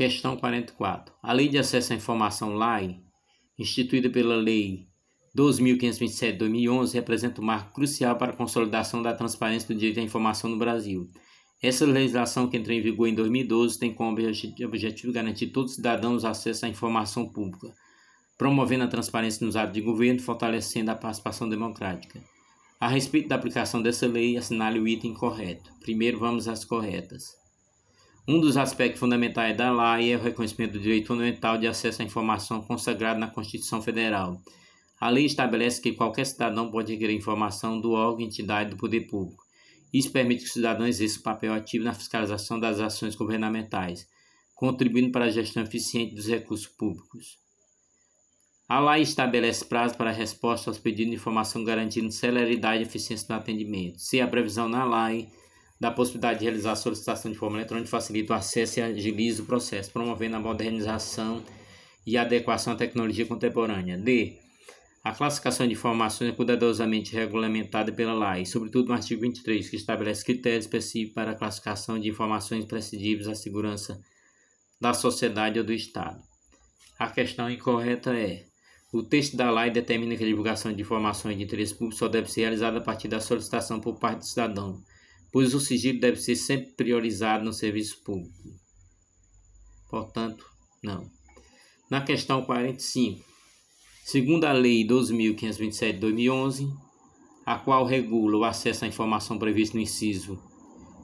Questão 44. A Lei de Acesso à Informação LAI, instituída pela Lei 12.527-2011, representa um marco crucial para a consolidação da transparência do direito à informação no Brasil. Essa legislação, que entrou em vigor em 2012, tem como objetivo garantir a todos os cidadãos acesso à informação pública, promovendo a transparência nos atos de governo e fortalecendo a participação democrática. A respeito da aplicação dessa lei, assinale o item correto. Primeiro, vamos às corretas. Um dos aspectos fundamentais da LAI é o reconhecimento do direito fundamental de acesso à informação consagrado na Constituição Federal. A lei estabelece que qualquer cidadão pode requerer informação do órgão, entidade do poder público. Isso permite que o cidadão exerça um papel ativo na fiscalização das ações governamentais, contribuindo para a gestão eficiente dos recursos públicos. A lei estabelece prazo para resposta aos pedidos de informação, garantindo celeridade e eficiência no atendimento. Se a previsão na lei da possibilidade de realizar a solicitação de forma eletrônica facilita o acesso e agiliza o processo, promovendo a modernização e adequação à tecnologia contemporânea. D. A classificação de informações é cuidadosamente regulamentada pela lei, sobretudo no artigo 23, que estabelece critérios específicos para a classificação de informações prescindíveis à segurança da sociedade ou do Estado. A questão incorreta é: o texto da lei determina que a divulgação de informações de interesse público só deve ser realizada a partir da solicitação por parte do cidadão pois o sigilo deve ser sempre priorizado no serviço público. Portanto, não. Na questão 45, segundo a Lei 12.527 de 2011, a qual regula o acesso à informação previsto no inciso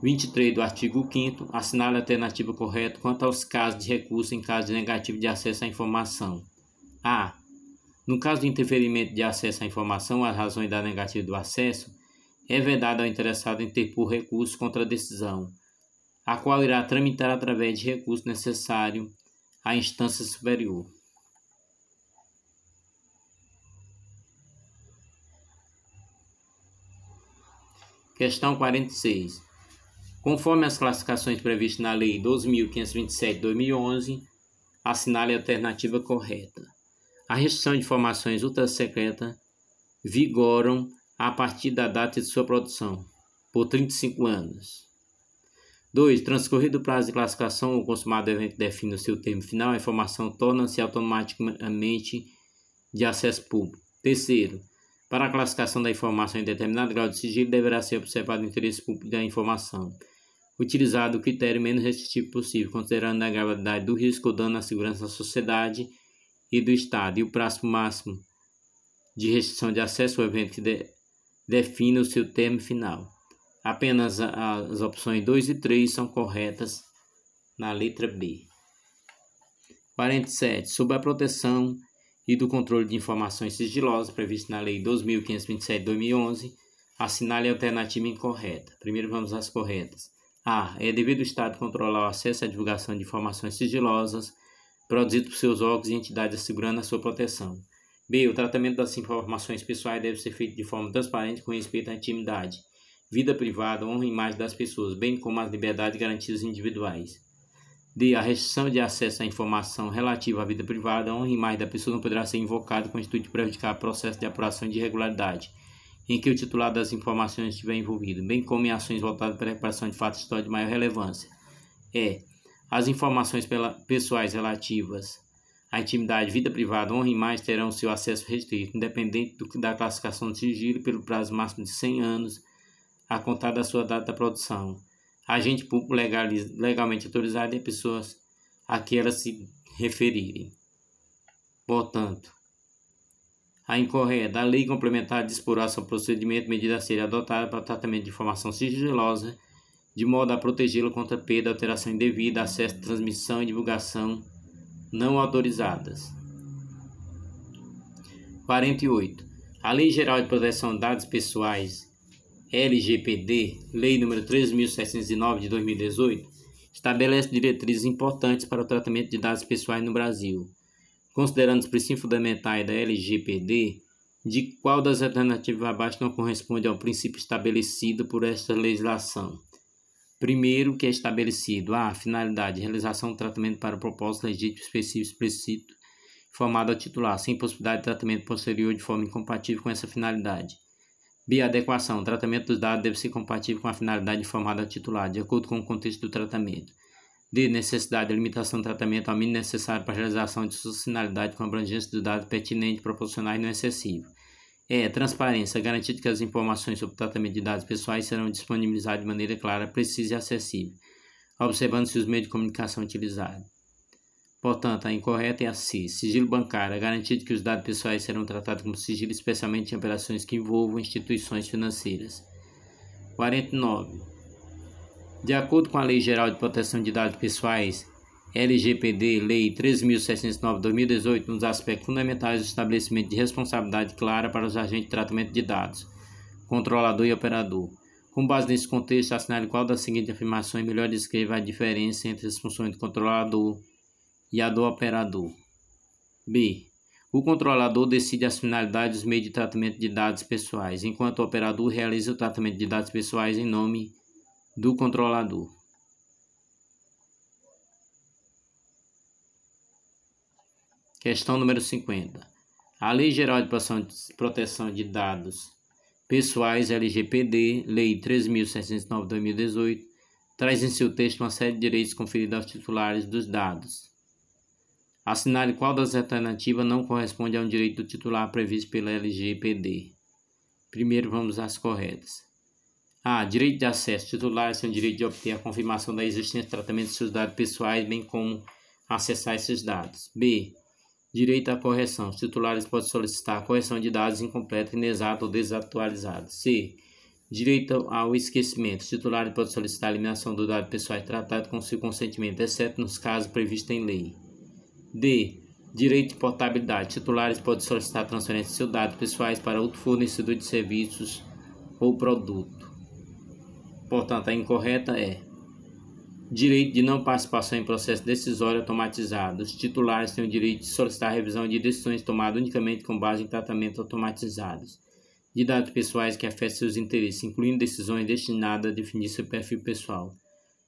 23 do artigo 5 assinala a alternativa correta quanto aos casos de recurso em caso de negativo de acesso à informação. A. No caso de interferimento de acesso à informação, as razões da negativa do acesso é vedado ao interessado interpor recurso contra a decisão, a qual irá tramitar através de recurso necessário à instância superior. Questão 46. Conforme as classificações previstas na Lei 12.527-2011, assinale a alternativa correta. A restrição de informações ultra secreta vigoram a partir da data de sua produção, por 35 anos. 2. Transcorrido o prazo de classificação, o consumado evento define o seu termo final, a informação torna-se automaticamente de acesso público. Terceiro, para a classificação da informação em determinado grau de sigilo, deverá ser observado o interesse público da informação, utilizado o critério menos restritivo possível, considerando a gravidade do risco ou dano à segurança da sociedade e do Estado, e o prazo máximo de restrição de acesso ao evento que de defina o seu termo final. Apenas as opções 2 e 3 são corretas na letra B. 47. Sob a proteção e do controle de informações sigilosas previsto na Lei 2527-2011, assinale a alternativa incorreta. Primeiro vamos às corretas. A. É devido ao Estado controlar o acesso à divulgação de informações sigilosas produzidas por seus órgãos e entidades assegurando a sua proteção. B. O tratamento das informações pessoais deve ser feito de forma transparente com respeito à intimidade, vida privada, honra e imagem das pessoas, bem como as liberdades garantidas individuais. D. A restrição de acesso à informação relativa à vida privada, honra e imagem da pessoa não poderá ser invocada com o intuito de prejudicar o processo de apuração de irregularidade em que o titular das informações estiver envolvido, bem como em ações voltadas para a reparação de fatos históricos de maior relevância. E. As informações pela, pessoais relativas a intimidade, vida privada, honra e mais terão seu acesso restrito, independente do, da classificação de sigilo, pelo prazo máximo de 100 anos, a contar da sua data da produção. Agente público legalmente autorizado e pessoas a que elas se referirem. Portanto, a incorreta, da lei complementar disporá sobre o procedimento, medida a ser adotada para tratamento de informação sigilosa, de modo a protegê-la contra perda, alteração indevida, acesso, transmissão e divulgação não autorizadas. 48. A Lei Geral de Proteção de Dados Pessoais, LGPD, Lei nº 3.709 de 2018, estabelece diretrizes importantes para o tratamento de dados pessoais no Brasil, considerando os princípios fundamentais da LGPD, de qual das alternativas abaixo não corresponde ao princípio estabelecido por esta legislação. Primeiro que é estabelecido a ah, finalidade, realização do tratamento para propósito legítimo, específico, explícito, formado ao titular, sem possibilidade de tratamento posterior de forma incompatível com essa finalidade. B. Adequação. O tratamento dos dados deve ser compatível com a finalidade informada ao titular, de acordo com o contexto do tratamento. D. Necessidade. limitação do tratamento ao mínimo necessário para a realização de sua finalidade com abrangência dos dados pertinente, proporcionais e não excessivo. É, transparência, garantir que as informações sobre o tratamento de dados pessoais serão disponibilizadas de maneira clara, precisa e acessível, observando-se os meios de comunicação utilizados. Portanto, a incorreta é a C. Sigilo bancário, garantido que os dados pessoais serão tratados como sigilo, especialmente em operações que envolvam instituições financeiras. 49. De acordo com a Lei Geral de Proteção de Dados Pessoais, LGPD, Lei 3.709-2018, nos aspectos fundamentais do estabelecimento de responsabilidade clara para os agentes de tratamento de dados, controlador e operador. Com base nesse contexto, é assinale qual das seguintes afirmações melhor descreve a diferença entre as funções do controlador e a do operador. B. O controlador decide as finalidades e os meios de tratamento de dados pessoais, enquanto o operador realiza o tratamento de dados pessoais em nome do controlador. Questão número 50. A Lei Geral de Proteção de Dados Pessoais LGPD, Lei 3.709-2018, traz em seu texto uma série de direitos conferidos aos titulares dos dados. Assinale qual das alternativas não corresponde a um direito do titular previsto pela LGPD. Primeiro vamos às corretas. A. Direito de acesso. Titulares têm o direito de obter a confirmação da existência de tratamento de seus dados pessoais, bem como acessar esses dados. B. Direito à correção. Os titulares podem solicitar a correção de dados incompletos, inexatos ou desatualizados. C. Direito ao esquecimento. Os titulares podem solicitar a eliminação do dado pessoal tratado com seu consentimento, exceto nos casos previstos em lei. D. Direito de portabilidade. Titulares podem solicitar transferência de seus dados pessoais para outro fornecedor de serviços ou produto. Portanto, a incorreta é Direito de não participação em processo decisório automatizado. Os titulares têm o direito de solicitar revisão de decisões tomadas unicamente com base em tratamentos automatizados de dados pessoais que afetem seus interesses, incluindo decisões destinadas a definir seu perfil pessoal,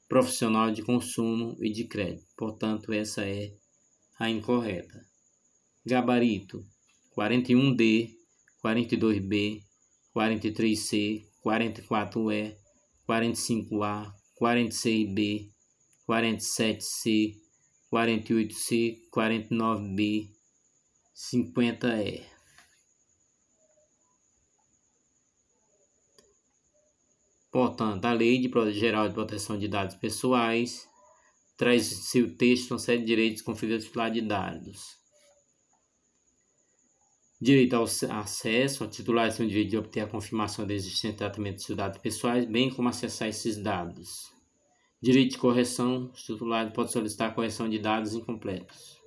profissional de consumo e de crédito. Portanto, essa é a incorreta. Gabarito 41D, 42B, 43C, 44E, 45A, 46B, 47C, 48C, 49B, 50E. Portanto, a Lei de Geral de Proteção de Dados Pessoais traz seu texto texto série de direitos conferidos pela de dados. Direito ao acesso, a titular de o direito de obter a confirmação da existência de tratamento de seus dados pessoais, bem como acessar esses dados. Direito de correção, os titulares podem solicitar a correção de dados incompletos.